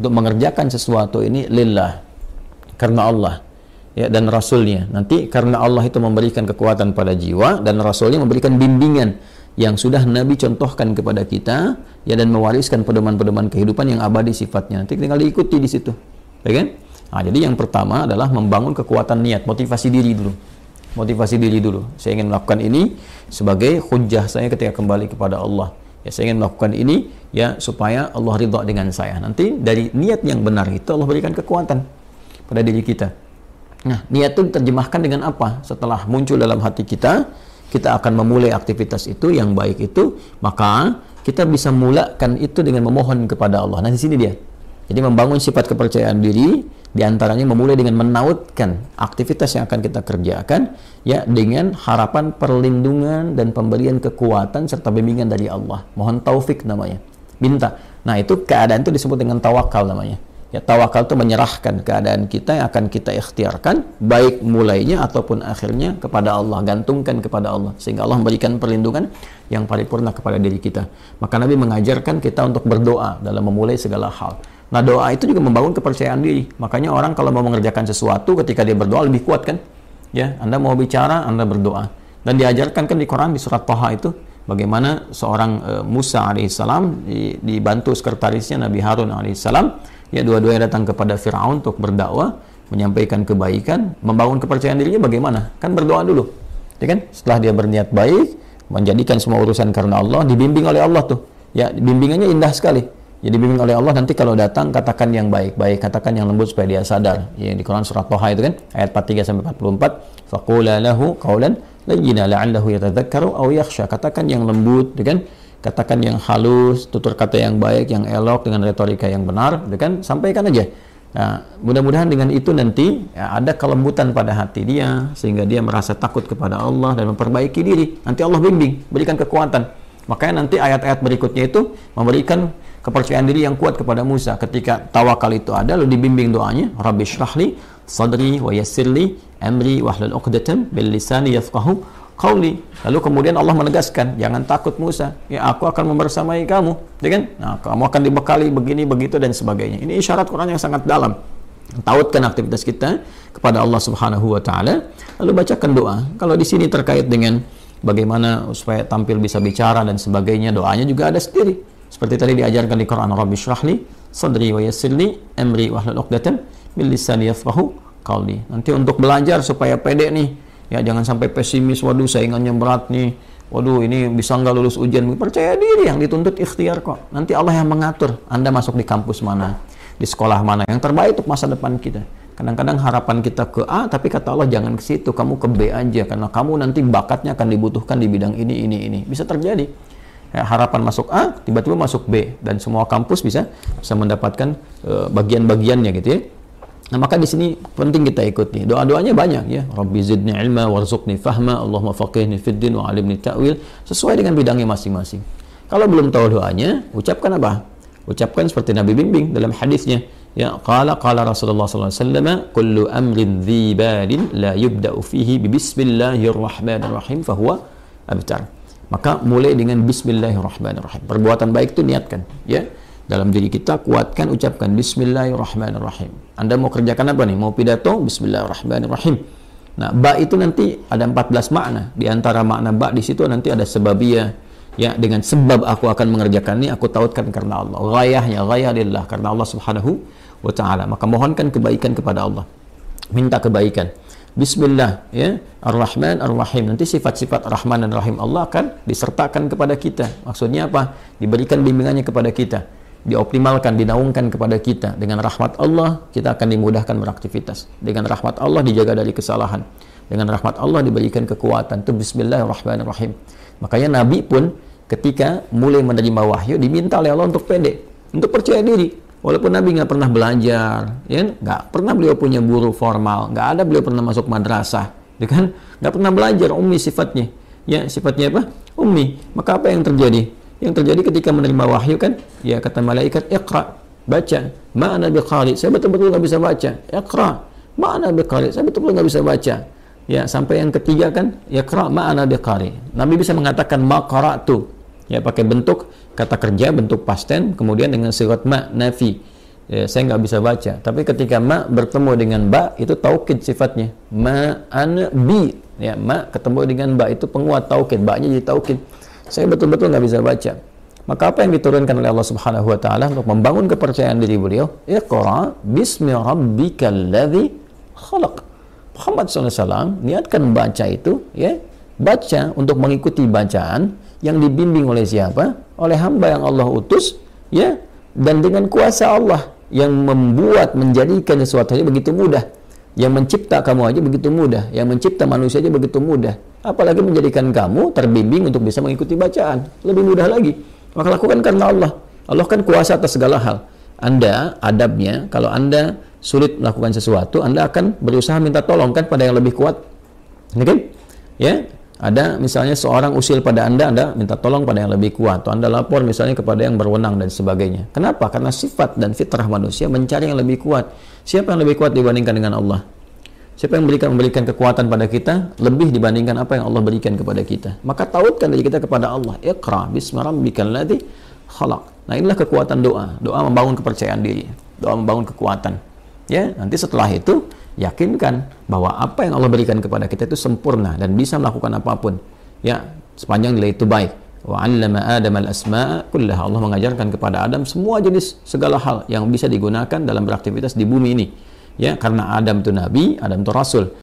untuk mengerjakan sesuatu ini lillah karena Allah ya dan rasulnya nanti karena Allah itu memberikan kekuatan pada jiwa dan rasulnya memberikan bimbingan yang sudah Nabi contohkan kepada kita ya dan mewariskan pedoman-pedoman kehidupan yang abadi sifatnya nanti tinggal diikuti di situ ya kan nah, jadi yang pertama adalah membangun kekuatan niat motivasi diri dulu motivasi diri dulu saya ingin melakukan ini sebagai hujah saya ketika kembali kepada Allah ya saya ingin melakukan ini ya supaya Allah ridha dengan saya nanti dari niat yang benar itu Allah berikan kekuatan pada diri kita nah niat itu terjemahkan dengan apa setelah muncul dalam hati kita kita akan memulai aktivitas itu yang baik itu maka kita bisa mulakan itu dengan memohon kepada Allah nah di sini dia jadi membangun sifat kepercayaan diri di antaranya memulai dengan menautkan aktivitas yang akan kita kerjakan ya dengan harapan perlindungan dan pemberian kekuatan serta bimbingan dari Allah. Mohon taufik namanya. Minta. Nah, itu keadaan itu disebut dengan tawakal namanya. Ya, tawakal itu menyerahkan keadaan kita yang akan kita ikhtiarkan, baik mulainya ataupun akhirnya kepada Allah, gantungkan kepada Allah, sehingga Allah memberikan perlindungan yang paripurna kepada diri kita. Maka Nabi mengajarkan kita untuk berdoa dalam memulai segala hal. Nah doa itu juga membangun kepercayaan diri. Makanya orang kalau mau mengerjakan sesuatu ketika dia berdoa lebih kuat kan? Ya, Anda mau bicara, Anda berdoa. Dan diajarkan kan di Quran di surat Toha itu bagaimana seorang e, Musa alaihissalam dibantu sekretarisnya Nabi Harun alaihissalam ya dua-duanya datang kepada Firaun untuk berdakwah menyampaikan kebaikan membangun kepercayaan dirinya bagaimana kan berdoa dulu ya kan setelah dia berniat baik menjadikan semua urusan karena Allah dibimbing oleh Allah tuh ya bimbingannya indah sekali jadi bimbing oleh Allah nanti kalau datang katakan yang baik-baik, katakan yang lembut supaya dia sadar. Yang di Quran surat Toha itu kan ayat 43 sampai 44, faqula lahu qawlan layyina la'allahu yatadhakkaru aw yakhsha. Katakan yang lembut, gitu kan? Katakan yang halus, tutur kata yang baik, yang elok dengan retorika yang benar, gitu kan? Sampaikan aja. Nah, mudah-mudahan dengan itu nanti ya, ada kelembutan pada hati dia sehingga dia merasa takut kepada Allah dan memperbaiki diri. Nanti Allah bimbing, berikan kekuatan. Makanya nanti ayat-ayat berikutnya itu memberikan kepercayaan diri yang kuat kepada Musa ketika tawakal itu ada lalu dibimbing doanya Rabbi syrahli sadri wa yassirli amri wahlul uqdatan bil lisani yafqahu qawli lalu kemudian Allah menegaskan jangan takut Musa ya aku akan membersamai kamu ya kan nah kamu akan dibekali begini begitu dan sebagainya ini isyarat Quran yang sangat dalam tautkan aktivitas kita kepada Allah Subhanahu wa taala lalu bacakan doa kalau di sini terkait dengan bagaimana supaya tampil bisa bicara dan sebagainya doanya juga ada sendiri seperti tadi diajarkan di Quran Rabbi syrahli sadri wa yassirli amri wa hlul uqdatan min lisani yafqahu Nanti untuk belajar supaya pede nih. Ya jangan sampai pesimis, waduh saingannya berat nih. Waduh ini bisa nggak lulus ujian? Percaya diri yang dituntut ikhtiar kok. Nanti Allah yang mengatur Anda masuk di kampus mana, di sekolah mana. Yang terbaik untuk masa depan kita. Kadang-kadang harapan kita ke A, tapi kata Allah jangan ke situ, kamu ke B aja, karena kamu nanti bakatnya akan dibutuhkan di bidang ini, ini, ini. Bisa terjadi ya, harapan masuk A tiba-tiba masuk B dan semua kampus bisa bisa mendapatkan uh, bagian-bagiannya gitu ya Nah, maka di sini penting kita ikuti. Doa-doanya banyak ya. Rabbi zidni ilma warzuqni fahma, Allahumma faqihni fid din wa alimni ta'wil sesuai dengan bidangnya masing-masing. Kalau belum tahu doanya, ucapkan apa? Ucapkan seperti Nabi bimbing dalam hadisnya. Ya, qala qala Rasulullah sallallahu alaihi wasallam, "Kullu amrin dhi la yubda'u fihi bi bismillahirrahmanirrahim fa huwa abtar." Maka mulai dengan bismillahirrahmanirrahim. Perbuatan baik itu niatkan, ya. Dalam diri kita kuatkan ucapkan bismillahirrahmanirrahim. Anda mau kerjakan apa nih? Mau pidato? Bismillahirrahmanirrahim. Nah, ba itu nanti ada 14 makna. Di antara makna ba di situ nanti ada sebabnya. Ya, dengan sebab aku akan mengerjakan ini, aku tautkan karena Allah. gayahnya raya lillah. Karena Allah subhanahu wa ta'ala. Maka mohonkan kebaikan kepada Allah. Minta kebaikan. Bismillah ya Ar-Rahman Ar-Rahim nanti sifat-sifat Rahman dan Rahim Allah akan disertakan kepada kita maksudnya apa diberikan bimbingannya kepada kita dioptimalkan dinaungkan kepada kita dengan rahmat Allah kita akan dimudahkan beraktivitas dengan rahmat Allah dijaga dari kesalahan dengan rahmat Allah diberikan kekuatan itu Rahim. makanya Nabi pun ketika mulai menerima wahyu diminta oleh Allah untuk pendek untuk percaya diri Walaupun Nabi nggak pernah belajar, ya kan? nggak pernah beliau punya guru formal, nggak ada beliau pernah masuk madrasah, ya kan? Nggak pernah belajar, ummi sifatnya, ya sifatnya apa? Ummi. Maka apa yang terjadi? Yang terjadi ketika menerima wahyu kan, ya kata malaikat, ikra, baca. Ma'ana Khalid, saya betul-betul nggak bisa baca. Ikra, ma'ana Khalid, saya betul-betul nggak bisa baca. Ya, sampai yang ketiga kan, ikra, ma'ana Khalid. Nabi bisa mengatakan makara tuh ya pakai bentuk kata kerja bentuk pasten kemudian dengan sigot ma nafi ya, saya nggak bisa baca tapi ketika ma bertemu dengan ba itu taukid sifatnya ma an bi ya ma ketemu dengan ba itu penguat taukid ba nya jadi taukid saya betul-betul nggak bisa baca maka apa yang diturunkan oleh Allah Subhanahu wa taala untuk membangun kepercayaan diri beliau iqra bismi rabbikal ladzi khalaq Muhammad SAW niatkan baca itu ya baca untuk mengikuti bacaan yang dibimbing oleh siapa? Oleh hamba yang Allah utus, ya, dan dengan kuasa Allah yang membuat menjadikan sesuatu aja begitu mudah. Yang mencipta kamu aja begitu mudah, yang mencipta manusia aja begitu mudah. Apalagi menjadikan kamu terbimbing untuk bisa mengikuti bacaan, lebih mudah lagi. Maka lakukan karena Allah. Allah kan kuasa atas segala hal. Anda adabnya, kalau Anda sulit melakukan sesuatu, Anda akan berusaha minta tolong kan pada yang lebih kuat. Ini kan? Ya, ada misalnya seorang usil pada Anda, Anda minta tolong pada yang lebih kuat. Atau Anda lapor misalnya kepada yang berwenang dan sebagainya. Kenapa? Karena sifat dan fitrah manusia mencari yang lebih kuat. Siapa yang lebih kuat dibandingkan dengan Allah? Siapa yang memberikan, memberikan kekuatan pada kita lebih dibandingkan apa yang Allah berikan kepada kita. Maka tautkan diri kita kepada Allah. Iqra bisma rabbikal ladzi khalaq. Nah, inilah kekuatan doa. Doa membangun kepercayaan diri, doa membangun kekuatan. Ya, nanti setelah itu yakinkan bahwa apa yang Allah berikan kepada kita itu sempurna dan bisa melakukan apapun ya sepanjang nilai itu baik wa 'allama Adam al asma kullaha Allah mengajarkan kepada Adam semua jenis segala hal yang bisa digunakan dalam beraktivitas di bumi ini ya karena Adam itu nabi Adam itu rasul